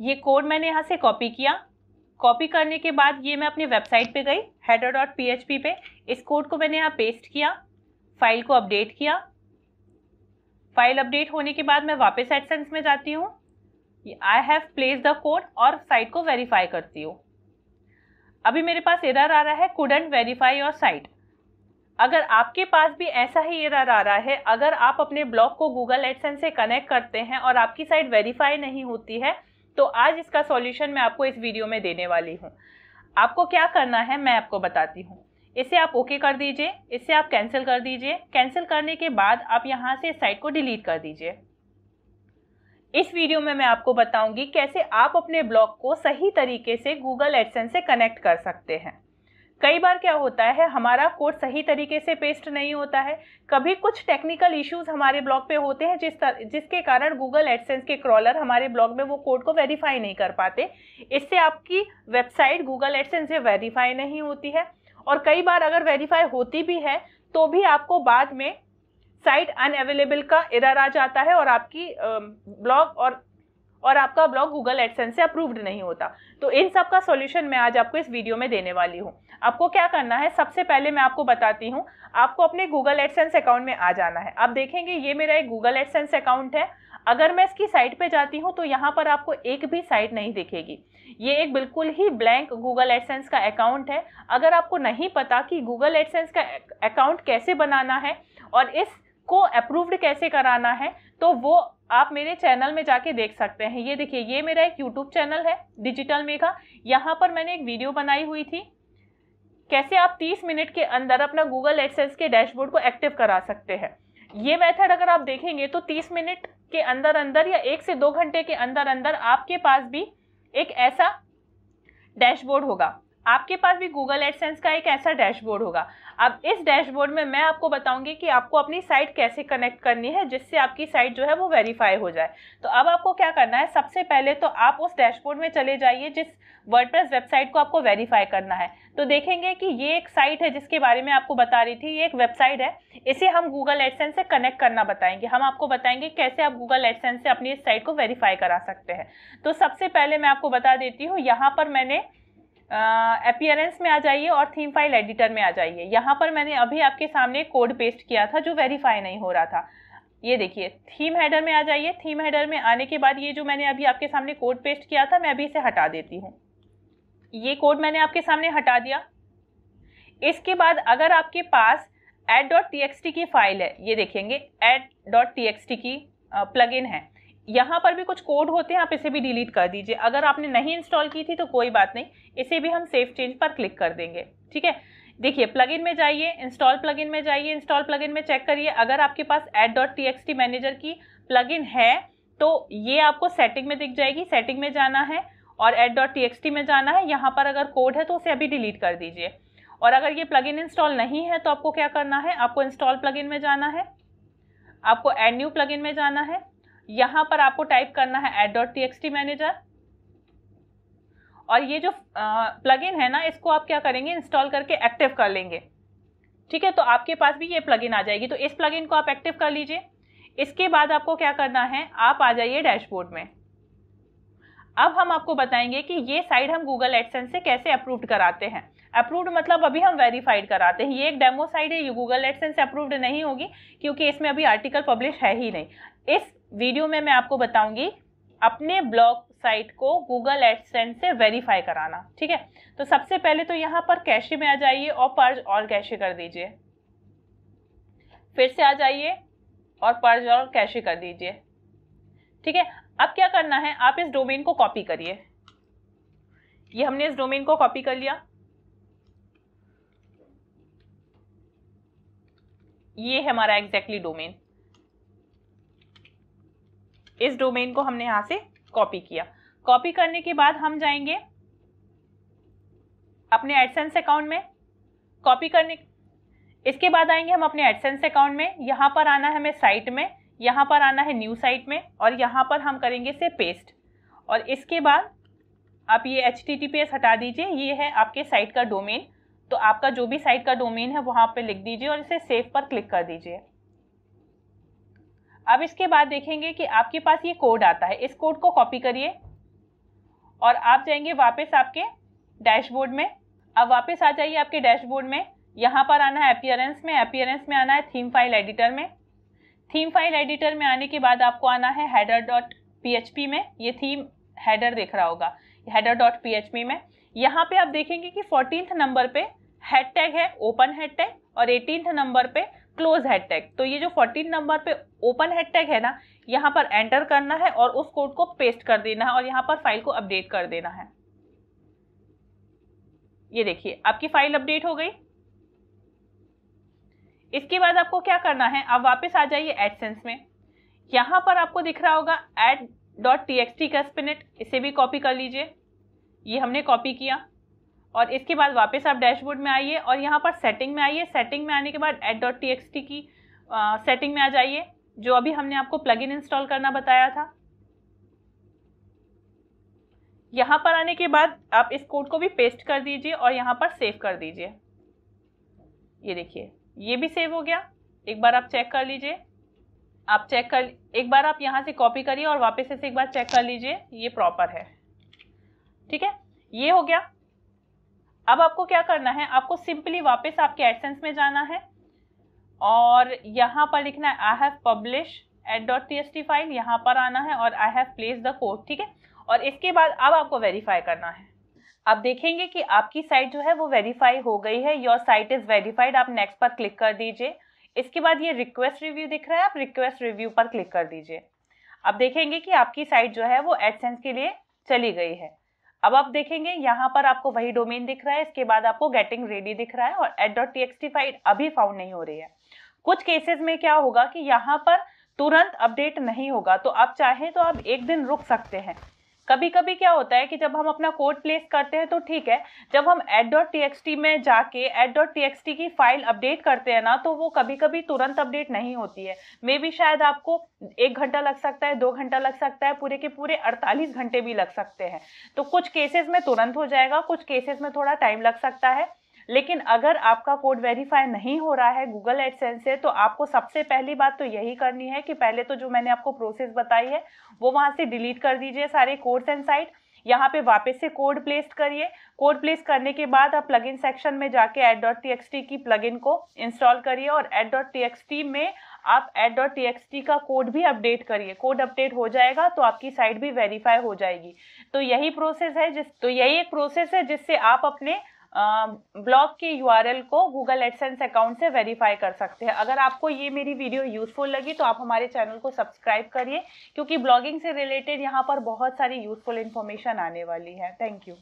ये कोड मैंने यहाँ से कॉपी किया कॉपी करने के बाद ये मैं अपनी वेबसाइट पे गई header dot P H P पे इस कोड को मैंने यहाँ पेस्ट किया फाइल को अपडेट किया फाइल अपडेट होने के बाद मैं वापस एडसेंस में जाती हूँ I have place the code और साइट को वेरीफाई करती हूँ अभी मेरे पास एरर आ रहा है कूडेंट वेरीफाई योर साइट अगर आपके पास भी ऐसा ही एरर आ रहा है अगर आप अपने ब्लॉग को गूगल एडसेंस से कनेक्ट करते हैं और आपकी साइट वेरीफाई नहीं होती है तो आज इसका सॉल्यूशन मैं आपको इस वीडियो में देने वाली हूँ आपको क्या करना है मैं आपको बताती हूँ इसे आप ओके okay कर दीजिए इसे आप कैंसिल कर दीजिए कैंसिल करने के बाद आप यहाँ से साइट को डिलीट कर दीजिए इस वीडियो में मैं आपको बताऊंगी कैसे आप अपने ब्लॉग को सही तरीके से गूगल एडसन से कनेक्ट कर सकते हैं कई बार क्या होता है हमारा कोड सही तरीके से पेस्ट नहीं होता है कभी कुछ टेक्निकल इश्यूज हमारे ब्लॉग पे होते हैं जिस तर, जिसके कारण गूगल एडसेंस के क्रॉलर हमारे ब्लॉग में वो कोड को वेरीफाई नहीं कर पाते इससे आपकी वेबसाइट गूगल एडसेंस से वेरीफाई नहीं होती है और कई बार अगर वेरीफाई होती भी है तो भी आपको बाद में साइट अनअवेलेबल का इरर आ जाता है और आपकी ब्लॉग और और आपका ब्लॉग गूगल एडसेंस से अप्रूव्ड नहीं होता तो इन सब का सोल्यूशन मैं आज आपको इस वीडियो में देने वाली हूँ आपको क्या करना है सबसे पहले मैं आपको बताती हूँ आपको अपने गूगल एडसेंस अकाउंट में आ जाना है आप देखेंगे ये मेरा एक गूगल एडसेंस अकाउंट है अगर मैं इसकी साइट पे जाती हूँ तो यहाँ पर आपको एक भी साइट नहीं दिखेगी ये एक बिल्कुल ही ब्लैंक गूगल एडसेंस का अकाउंट है अगर आपको नहीं पता कि गूगल एडसेंस का अकाउंट कैसे बनाना है और इसको अप्रूव्ड कैसे कराना है तो वो आप मेरे चैनल में जाके देख सकते हैं ये देखिए ये मेरा एक यूट्यूब चैनल है डिजिटल मेघा यहाँ पर मैंने एक वीडियो बनाई हुई थी कैसे आप 30 मिनट के अंदर अपना गूगल एडसेंस के डैशबोर्ड को एक्टिव करा सकते हैं ये मेथड अगर आप देखेंगे तो 30 मिनट के अंदर अंदर या एक से दो घंटे के अंदर अंदर आपके पास भी एक ऐसा डैशबोर्ड होगा आपके पास भी गूगल एडसेंस का एक ऐसा डैशबोर्ड होगा अब इस डैशबोर्ड में मैं आपको बताऊंगी कि आपको अपनी साइट कैसे कनेक्ट करनी है जिससे आपकी साइट जो है वो वेरीफाई हो जाए तो अब आपको क्या करना है सबसे पहले तो आप उस डैशबोर्ड में चले जाइए जिस वर्ड वेबसाइट को आपको वेरीफाई करना है तो देखेंगे कि ये एक साइट है जिसके बारे में आपको बता रही थी ये एक वेबसाइट है इसे हम गूगल एडसेंस से कनेक्ट करना बताएंगे हम आपको बताएंगे कैसे आप गूगल एडसेंस से अपनी इस साइट को वेरीफाई करा सकते हैं तो सबसे पहले मैं आपको बता देती हूँ यहाँ पर मैंने अपियरेंस में आ जाइए और थीम फाइल एडिटर में आ जाइए यहाँ पर मैंने अभी आपके सामने कोड पेस्ट किया था जो वेरीफाई नहीं हो रहा था ये देखिए थीम हेडर में आ जाइए थीम हेडर में आने के बाद ये जो मैंने अभी आपके सामने कोड पेस्ट किया था मैं अभी इसे हटा देती हूँ ये कोड मैंने आपके सामने हटा दिया इसके बाद अगर आपके पास एड डॉट टी की फाइल है ये देखेंगे एड डॉट टी की इन है यहाँ पर भी कुछ कोड होते हैं आप इसे भी डिलीट कर दीजिए अगर आपने नहीं इंस्टॉल की थी तो कोई बात नहीं इसे भी हम सेफ चेंज पर क्लिक कर देंगे ठीक है देखिए प्लगइन में जाइए इंस्टॉल प्लगइन में जाइए इंस्टॉल प्लगइन में चेक करिए अगर आपके पास ad dot T X T manager की प्लगइन है तो ये आपको सेटिंग में दिख जाएगी सेटिंग में जाना है और ad dot T X T में जाना है यहाँ पर अगर कोड है तो उसे अभी डिलीट कर दीजिए और अगर ये प्लगइन इंस्टॉल नहीं है तो आपको क्या करना है आपको इंस्टॉल प्लगइन में जाना है आपको एड न्यू प्लगइन में जाना है यहां पर आपको टाइप करना है ad dot T X T manager और ये जो प्लग इन है ना इसको आप क्या करेंगे इंस्टॉल करके एक्टिव कर लेंगे ठीक है तो आपके पास भी ये प्लग इन आ जाएगी तो इस प्लग इन को आप एक्टिव कर लीजिए इसके बाद आपको क्या करना है आप आ जाइए डैशबोर्ड में अब हम आपको बताएंगे कि ये साइड हम गूगल एडसेंस से कैसे अप्रूव्ड कराते हैं अप्रूव्ड मतलब अभी हम वेरीफाइड कराते हैं ये एक डेमो साइड है ये गूगल एडसेंस से अप्रूव्ड नहीं होगी क्योंकि इसमें अभी आर्टिकल पब्लिश है ही नहीं इस वीडियो में मैं आपको बताऊंगी अपने ब्लॉग साइट को गूगल एडसेंस से वेरीफाई कराना ठीक है तो सबसे पहले तो यहाँ पर कैशे में आ जाइए और पर्ज और कैशे कर दीजिए फिर से आ जाइए और पर्ज और कैशे कर दीजिए ठीक है अब क्या करना है आप इस डोमेन को कॉपी करिए ये हमने इस डोमेन को कॉपी कर लिया ये है हमारा एग्जैक्टली exactly डोमेन इस डोमेन को हमने यहाँ से कॉपी किया कॉपी करने के बाद हम जाएंगे अपने एडसेंस अकाउंट में कॉपी करने इसके बाद आएंगे हम अपने एडसेंस अकाउंट में यहाँ पर आना है हमें साइट में यहाँ पर आना है न्यू साइट में और यहाँ पर हम करेंगे इसे पेस्ट और इसके बाद आप ये एच हटा दीजिए ये है आपके साइट का डोमेन तो आपका जो भी साइट का डोमेन है वहाँ पे लिख दीजिए और इसे सेव पर क्लिक कर दीजिए अब इसके बाद देखेंगे कि आपके पास ये कोड आता है इस कोड को कॉपी करिए और आप जाएंगे वापस आपके डैशबोर्ड में अब वापस आ जाइए आपके डैशबोर्ड में यहाँ पर आना है अपियरेंस में अपियरेंस में आना है थीम फाइल एडिटर में थीम फाइल एडिटर में आने के बाद आपको आना है हैडर डॉट पी में ये थीम हेडर देख रहा होगा हैडर डॉट पी में यहाँ पे आप देखेंगे कि फोर्टीन नंबर पे हैड टैग है ओपन हेड टैग और एटीन नंबर पे क्लोज हेड टैग तो ये जो फोर्टीन नंबर पे ओपन हेड टैग है ना यहाँ पर एंटर करना है और उस कोड को पेस्ट कर देना है और यहाँ पर फाइल को अपडेट कर देना है ये देखिए आपकी फाइल अपडेट हो गई इसके बाद आपको क्या करना है आप वापस आ जाइए एडसेंस में यहाँ पर आपको दिख रहा होगा ad dot T X T का स्पिनेट इसे भी कॉपी कर लीजिए ये हमने कॉपी किया और इसके बाद वापस आप डैशबोर्ड में आइए और यहाँ पर सेटिंग में आइए सेटिंग में आने के बाद ad dot T X T की आ, सेटिंग में आ जाइए जो अभी हमने आपको प्लगइन इंस्टॉल करना बताया था यहाँ पर आने के बाद आप इस कोड को भी पेस्ट कर दीजिए और यहाँ पर सेव कर दीजिए ये देखिए ये भी सेव हो गया एक बार आप चेक कर लीजिए आप चेक कर एक बार आप यहाँ से कॉपी करिए और वापस इसे एक बार चेक कर लीजिए ये प्रॉपर है ठीक है ये हो गया अब आपको क्या करना है आपको सिंपली वापस आपके एडसेंस में जाना है और यहाँ पर लिखना है I have publish ad dot T S T file यहाँ पर आना है और I have place the code ठीक है और इसके बाद अब आपको वेरीफाई करना है आप देखेंगे कि आपकी साइट जो है वो वेरीफाई हो गई है योर साइट इज़ वेरीफाइड आप नेक्स्ट पर क्लिक कर दीजिए इसके बाद ये रिक्वेस्ट रिव्यू दिख रहा है आप रिक्वेस्ट रिव्यू पर क्लिक कर दीजिए आप देखेंगे कि आपकी साइट जो है वो एडसेंस के लिए चली गई है अब आप देखेंगे यहाँ पर आपको वही डोमेन दिख रहा है इसके बाद आपको गेटिंग रेडी दिख रहा है और एट डॉट टी फाइल अभी फाउंड नहीं हो रही है कुछ केसेस में क्या होगा कि यहाँ पर तुरंत अपडेट नहीं होगा तो आप चाहें तो आप एक दिन रुक सकते हैं कभी कभी क्या होता है कि जब हम अपना कोड प्लेस करते हैं तो ठीक है जब हम एड डॉट टी में जाके एड डॉट टी की फाइल अपडेट करते हैं ना तो वो कभी कभी तुरंत अपडेट नहीं होती है मे भी शायद आपको एक घंटा लग सकता है दो घंटा लग सकता है पूरे के पूरे अड़तालीस घंटे भी लग सकते हैं तो कुछ केसेस में तुरंत हो जाएगा कुछ केसेस में थोड़ा टाइम लग सकता है लेकिन अगर आपका कोड वेरीफाई नहीं हो रहा है गूगल एडसेंस से तो आपको सबसे पहली बात तो यही करनी है कि पहले तो जो मैंने आपको प्रोसेस बताई है वो वहाँ से डिलीट कर दीजिए सारे कोर्स एंड साइट यहाँ पे वापस से कोड प्लेस करिए कोड प्लेस करने के बाद आप प्लगइन सेक्शन में जाके ad dot T X T की इन को इंस्टॉल करिए और ad dot T X T में आप ad dot T X T का कोड भी अपडेट करिए कोड अपडेट हो जाएगा तो आपकी साइट भी वेरीफाई हो जाएगी तो यही प्रोसेस है जिस तो यही एक प्रोसेस है जिससे आप अपने ब्लॉग के यूआरएल को गूगल एडसेंस अकाउंट से वेरीफाई कर सकते हैं अगर आपको ये मेरी वीडियो यूजफुल लगी तो आप हमारे चैनल को सब्सक्राइब करिए क्योंकि ब्लॉगिंग से रिलेटेड यहाँ पर बहुत सारी यूजफुल इन्फॉर्मेशन आने वाली है थैंक यू